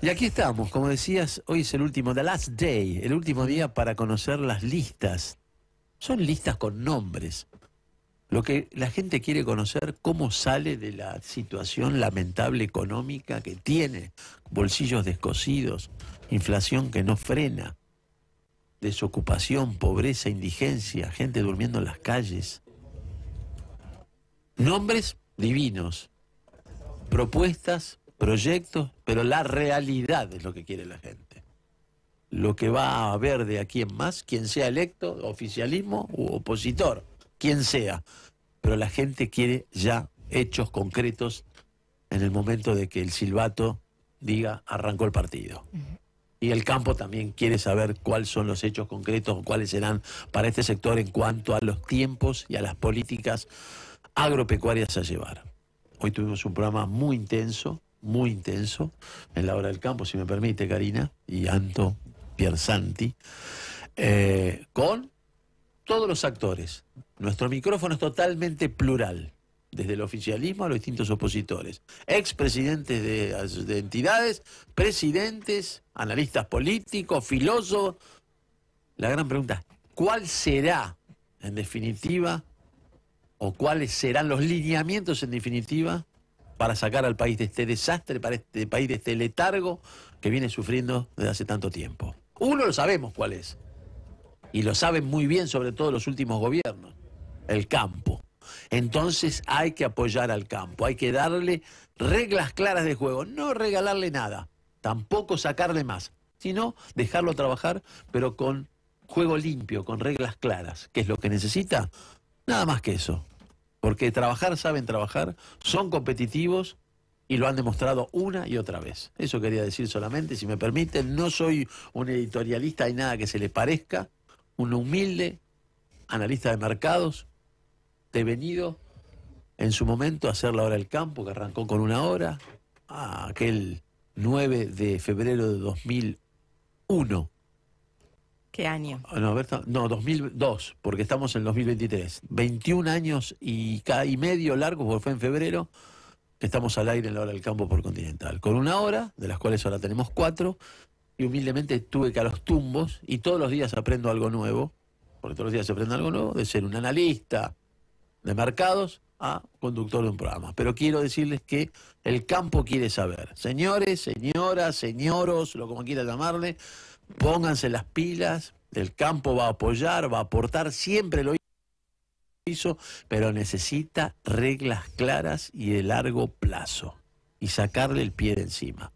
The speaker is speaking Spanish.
Y aquí estamos, como decías, hoy es el último, the last day, el último día para conocer las listas. Son listas con nombres. Lo que la gente quiere conocer, cómo sale de la situación lamentable económica que tiene, bolsillos descosidos, inflación que no frena, desocupación, pobreza, indigencia, gente durmiendo en las calles. Nombres divinos, propuestas proyectos, pero la realidad es lo que quiere la gente. Lo que va a haber de aquí en más, quien sea electo, oficialismo u opositor, quien sea. Pero la gente quiere ya hechos concretos en el momento de que el silbato diga arrancó el partido. Y el campo también quiere saber cuáles son los hechos concretos, cuáles serán para este sector en cuanto a los tiempos y a las políticas agropecuarias a llevar. Hoy tuvimos un programa muy intenso, muy intenso, en la hora del campo, si me permite, Karina, y Anto Piersanti, eh, con todos los actores. Nuestro micrófono es totalmente plural, desde el oficialismo a los distintos opositores, expresidentes de, de entidades, presidentes, analistas políticos, filósofos. La gran pregunta, ¿cuál será, en definitiva, o cuáles serán los lineamientos, en definitiva, para sacar al país de este desastre, para este país de este letargo que viene sufriendo desde hace tanto tiempo. Uno lo sabemos cuál es, y lo saben muy bien sobre todo los últimos gobiernos, el campo. Entonces hay que apoyar al campo, hay que darle reglas claras de juego, no regalarle nada, tampoco sacarle más, sino dejarlo trabajar, pero con juego limpio, con reglas claras, que es lo que necesita, nada más que eso porque trabajar saben trabajar, son competitivos y lo han demostrado una y otra vez. Eso quería decir solamente, si me permiten, no soy un editorialista, hay nada que se le parezca, un humilde analista de mercados, devenido en su momento a hacer la hora del campo, que arrancó con una hora, aquel 9 de febrero de 2001, ¿Qué año? Ah, no, Berta, no, 2002, porque estamos en 2023. 21 años y, y medio largos, porque fue en febrero, estamos al aire en la hora del campo por Continental. Con una hora, de las cuales ahora tenemos cuatro, y humildemente tuve que a los tumbos, y todos los días aprendo algo nuevo, porque todos los días se aprende algo nuevo, de ser un analista de mercados a conductor de un programa. Pero quiero decirles que el campo quiere saber. Señores, señoras, señoros, lo como quiera llamarle, pónganse las pilas, el campo va a apoyar, va a aportar, siempre lo hizo, pero necesita reglas claras y de largo plazo y sacarle el pie de encima.